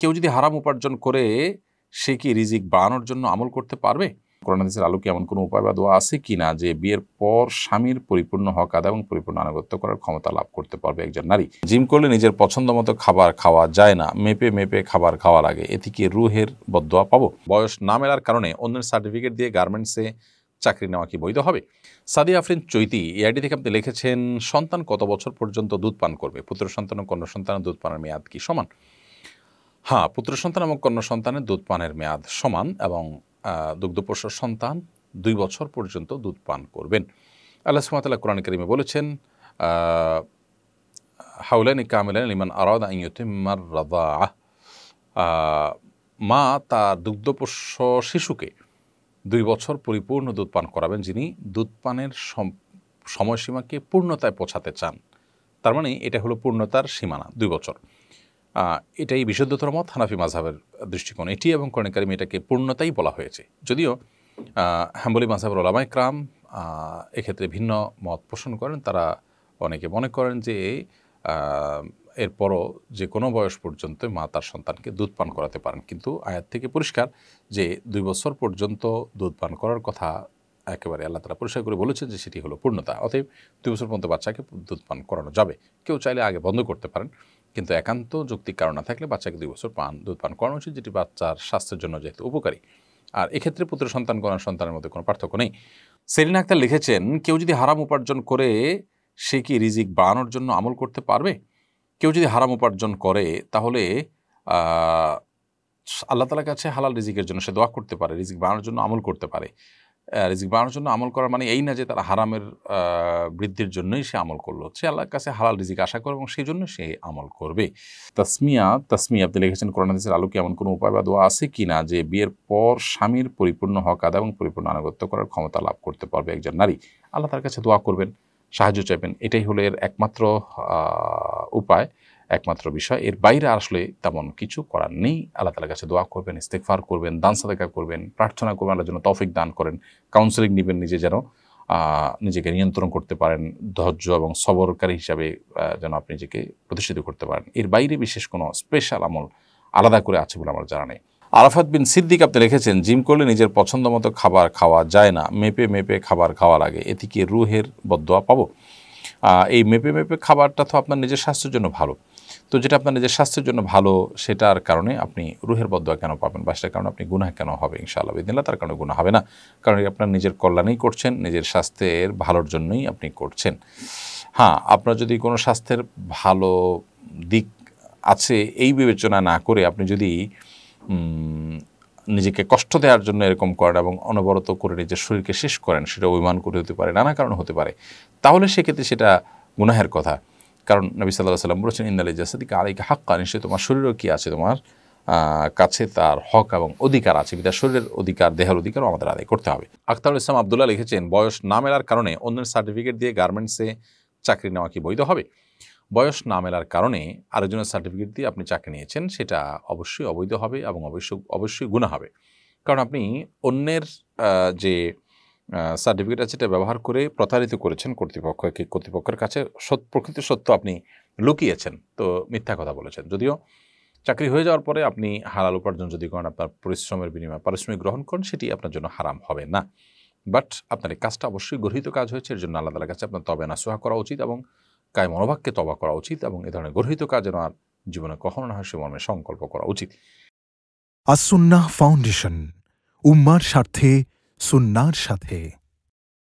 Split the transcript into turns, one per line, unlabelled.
কেউ যদি হারাম উপার্জন করে সে কি রিজিক বাড়ানোর জন্য আমল করতে পারবে করোনাদেশের আলোকে এমন কোনো উপায় বা দোয়া আছে কি না যে বিয়ের পর স্বামীর পরিপূর্ণ হক আদায় এবং পরিপূর্ণ আনুগত্য করার ক্ষমতা লাভ করতে পারবে একজন নারী জিম করলে নিজের পছন্দ মতো খাবার খাওয়া যায় না মেপে মেপে খাবার খাওয়া লাগে এতে কি রুহের বদোয়া পাবো বয়স না মেলার কারণে অন্যের সার্টিফিকেট দিয়ে গার্মেন্টসে চাকরি নেওয়া কি বৈধ হবে সাদি আফরিন চৈতি এআইডি থেকে আপনি লিখেছেন সন্তান কত বছর পর্যন্ত দুধ পান করবে পুত্র সন্তান ও কন্যা সন্তান দুধ পানের মেয়াদ কি সমান হ্যাঁ পুত্র সন্তান এবং কন্যা সন্তানের দুধ পানের মেয়াদ সমান এবং দুগ্ধপোষ সন্তান দুই বছর পর্যন্ত দুধ পান করবেন আল্লাহ সুমাতাল্লাহ কোরআন করিমে বলেছেন হাউলানি কামিলেন ইমান আরাদ আইয়ুতিমার রাদা মা তার দুগ্ধপোষ শিশুকে দুই বছর পরিপূর্ণ দুধ পান করাবেন যিনি দুধ পানের সময়সীমাকে পূর্ণতায় পৌঁছাতে চান তার মানে এটা হলো পূর্ণতার সীমানা দুই বছর এটাই বিশুদ্ধতর মত হানাফি মাঝহাবের দৃষ্টিকোণ এটি এবং কর্ণিকারিম এটাকে পূর্ণতাই বলা হয়েছে যদিও হ্যাম্বলি মাঝহাবের ওলামায় ক্রাম এক্ষেত্রে ভিন্ন মত পোষণ করেন তারা অনেকে মনে করেন যে এরপরও যে কোনো বয়স পর্যন্ত মা তার সন্তানকে দুধ পান করাতে পারেন কিন্তু আয়াত থেকে পরিষ্কার যে দুই বছর পর্যন্ত দুধ পান করার কথা একেবারে আল্লাহ তারা পরিষ্কার করে বলেছেন যে সেটি হলো পূর্ণতা অতএব দুই বছর পর্যন্ত বাচ্চাকে দুধ পান করানো যাবে কেউ চাইলে আগে বন্ধ করতে পারেন কিন্তু একান্ত যৌক্তিক কারণ না থাকলে বাচ্চাকে দুই বছর পান দুধ পান করানো উচিত যেটি বাচ্চার স্বাস্থ্যের জন্য যেহেতু উপকারী আর এক্ষেত্রে পুত্র সন্তান করার সন্তানের মধ্যে কোনো পার্থক্য নেই সেলিনা আক্তার লিখেছেন কেউ যদি হারাম উপার্জন করে সে কি রিজিক বাড়ানোর জন্য আমল করতে পারবে কেউ যদি হারাম উপার্জন করে তাহলে আল্লাহ তালার কাছে হালাল রিজিকের জন্য সে দোয়া করতে পারে রিজিক বাড়ানোর জন্য আমল করতে পারে রিজিক বাড়ানোর জন্য আমল করার মানে এই না যে তারা হারামের বৃদ্ধির জন্যই সে আমল করলো সে আল্লাহর কাছে হালাল রিজিক আশা করে এবং সেই জন্য সে আমল করবে তাসমিয়া তাসমিয়া আপনি লিখেছেন কোরআন হাদিসের আলোকে এমন কোনো উপায় বা দোয়া আছে কি না যে বিয়ের পর স্বামীর পরিপূর্ণ হক আদা এবং পরিপূর্ণ আনুগত্য করার ক্ষমতা লাভ করতে পারবে একজন নারী আল্লাহ তার কাছে দোয়া করবেন সাহায্য চাইবেন এটাই হলো এর একমাত্র উপায় একমাত্র বিষয় এর বাইরে আসলে তেমন কিছু করার নেই আল্লাহ তালার কাছে দোয়া করবেন ইস্তেকফার করবেন দান সাদেকা করবেন প্রার্থনা করবেন আল্লাহ জন্য তফিক দান করেন কাউন্সেলিং নেবেন নিজে যেন নিজেকে নিয়ন্ত্রণ করতে পারেন ধৈর্য এবং সবরকারী হিসাবে যেন আপনি নিজেকে প্রতিষ্ঠিত করতে পারেন এর বাইরে বিশেষ কোনো স্পেশাল আমল আলাদা করে আছে বলে আমার জানা নেই আরাফাত বিন সিদ্দিক আপনি লিখেছেন জিম করলে নিজের পছন্দ মতো খাবার খাওয়া যায় না মেপে মেপে খাবার খাওয়া লাগে এতে কি রুহের বদোয়া পাবো এই মেপে মেপে খাবারটা তো আপনার নিজের স্বাস্থ্যের জন্য ভালো তো যেটা আপনার নিজের স্বাস্থ্যের জন্য ভালো সেটার কারণে আপনি রুহের বদয়া কেন পাবেন বা সেটার কারণে আপনি গুণা কেন হবে ইনশাআল্লাহ দিনলা তার কারণে গুণা হবে না কারণ আপনার নিজের কল্যাণেই করছেন নিজের স্বাস্থ্যের ভালোর জন্যই আপনি করছেন হ্যাঁ আপনার যদি কোনো স্বাস্থ্যের ভালো দিক আছে এই বিবেচনা না করে আপনি যদি নিজেকে কষ্ট দেওয়ার জন্য এরকম করেন এবং অনবরত করে নিজের শরীরকে শেষ করেন সেটা অভিমান করে হতে পারে নানা কারণ হতে পারে তাহলে সেক্ষেত্রে সেটা গুনাহের কথা কারণ নবী সাল্লাহ সাল্লাম বলেছেন ইন্দালি জাসাদিকে আলাইকে হাক্কা নিশ্চয়ই তোমার শরীরও কী আছে তোমার কাছে তার হক এবং অধিকার আছে বিদ্যা শরীরের অধিকার দেহের অধিকারও আমাদের আদায় করতে হবে আখতারুল ইসলাম আবদুল্লাহ লিখেছেন বয়স না মেলার কারণে অন্যের সার্টিফিকেট দিয়ে গার্মেন্টসে চাকরি নেওয়া কি বৈধ হবে বয়স না মেলার কারণে আরেকজনের সার্টিফিকেট দিয়ে আপনি চাকরি নিয়েছেন সেটা অবশ্যই অবৈধ হবে এবং অবশ্যই অবশ্যই গুণা হবে কারণ আপনি অন্যের যে সার্টিফিকেট আছে সেটা ব্যবহার করে প্রতারিত করেছেন কর্তৃপক্ষকে কর্তৃপক্ষের কাছে প্রকৃত সত্য আপনি লুকিয়েছেন তো মিথ্যা কথা বলেছেন যদিও চাকরি হয়ে যাওয়ার পরে আপনি হালাল উপার্জন যদি করেন আপনার পরিশ্রমের বিনিময়ে পারিশ্রমিক গ্রহণ করেন সেটি আপনার জন্য হারাম হবে না বাট আপনার এই কাজটা অবশ্যই গৃহীত কাজ হয়েছে এর জন্য আল্লাহ তালার কাছে আপনার তবে না সোহা করা উচিত এবং কায় মনোভাবকে তবা করা উচিত এবং এ ধরনের গর্হিত কাজ যেন আর জীবনে কখনো না হয় সে মর্মে সংকল্প করা উচিত আসুন্না ফাউন্ডেশন উম্মার স্বার্থে সুন্নার সাথে